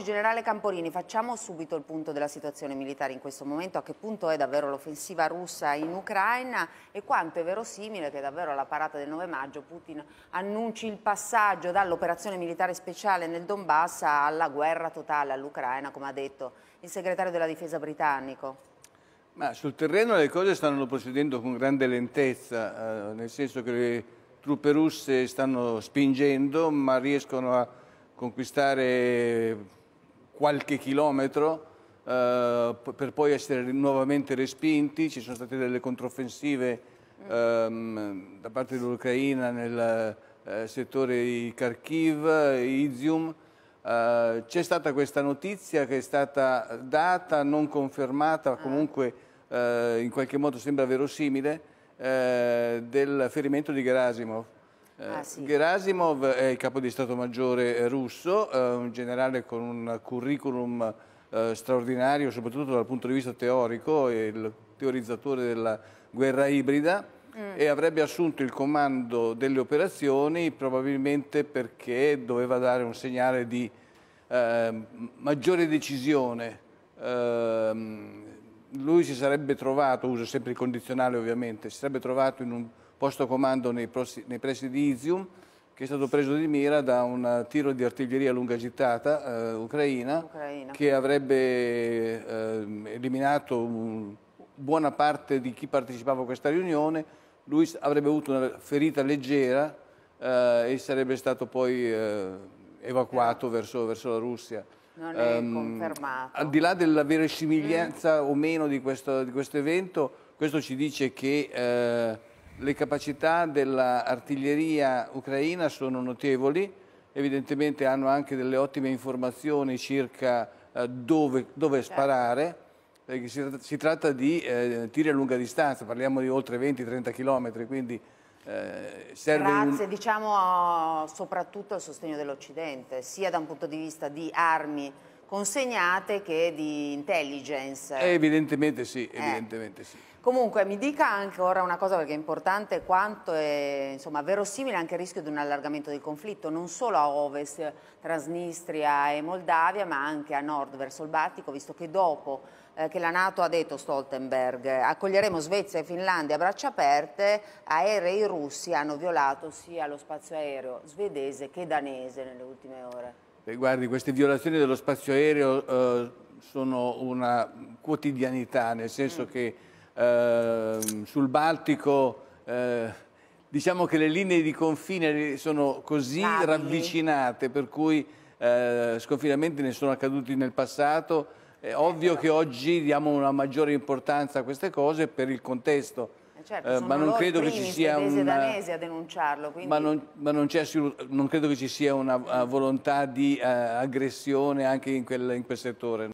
Generale Camporini, facciamo subito il punto della situazione militare in questo momento, a che punto è davvero l'offensiva russa in Ucraina e quanto è verosimile che davvero alla parata del 9 maggio Putin annunci il passaggio dall'operazione militare speciale nel Donbass alla guerra totale all'Ucraina, come ha detto il segretario della difesa britannico. Ma sul terreno le cose stanno procedendo con grande lentezza, eh, nel senso che le truppe russe stanno spingendo ma riescono a conquistare qualche chilometro eh, per poi essere nuovamente respinti, ci sono state delle controffensive ehm, da parte dell'Ucraina nel eh, settore di Kharkiv, Izium, eh, c'è stata questa notizia che è stata data, non confermata, comunque eh, in qualche modo sembra verosimile, eh, del ferimento di Gerasimov. Eh, ah, sì. Gerasimov è il capo di Stato Maggiore eh, russo, eh, un generale con un curriculum straordinario, soprattutto dal punto di vista teorico, è il teorizzatore della guerra ibrida mm. e avrebbe assunto il comando delle operazioni probabilmente perché doveva dare un segnale di eh, maggiore decisione. Eh, lui si sarebbe trovato, uso sempre il condizionale ovviamente, si sarebbe trovato in un posto comando nei, nei di Izium, che è stato preso di mira da un tiro di artiglieria a lunga gittata eh, ucraina, ucraina, che avrebbe eh, eliminato un, buona parte di chi partecipava a questa riunione, lui avrebbe avuto una ferita leggera eh, e sarebbe stato poi eh, evacuato verso, verso, la Russia. Non è um, confermato. Al di là della verosimilianza mm. o meno di questo, di questo, evento, questo ci dice che eh, le capacità dell'artiglieria ucraina sono notevoli, evidentemente hanno anche delle ottime informazioni circa eh, dove, dove, certo. sparare, perché si, si tratta di eh, tiri a lunga distanza, parliamo di oltre 20-30 km, quindi eh, serve Grazie, un... diciamo soprattutto al sostegno dell'Occidente, sia da un punto di vista di armi consegnate che di intelligence. Eh, evidentemente sì, eh. evidentemente sì. Comunque mi dica anche ora una cosa perché è importante quanto è insomma, verosimile anche il rischio di un allargamento del conflitto non solo a ovest, Transnistria e Moldavia ma anche a nord verso il Baltico visto che dopo eh, che la Nato ha detto Stoltenberg accoglieremo Svezia e Finlandia a braccia aperte aerei russi hanno violato sia lo spazio aereo svedese che danese nelle ultime ore. Beh, guardi, queste violazioni dello spazio aereo eh, sono una quotidianità, nel senso mm. che eh, sul Baltico eh, diciamo che le linee di confine sono così Stabili. ravvicinate, per cui eh, sconfinamenti ne sono accaduti nel passato. È ovvio eh, che oggi diamo una maggiore importanza a queste cose per il contesto Certo, eh, ma non credo che ci sia un... danese a denunciarlo. Quindi... Ma, non, ma non, non, credo che ci sia una uh, volontà di uh, aggressione anche in quel, in quel settore.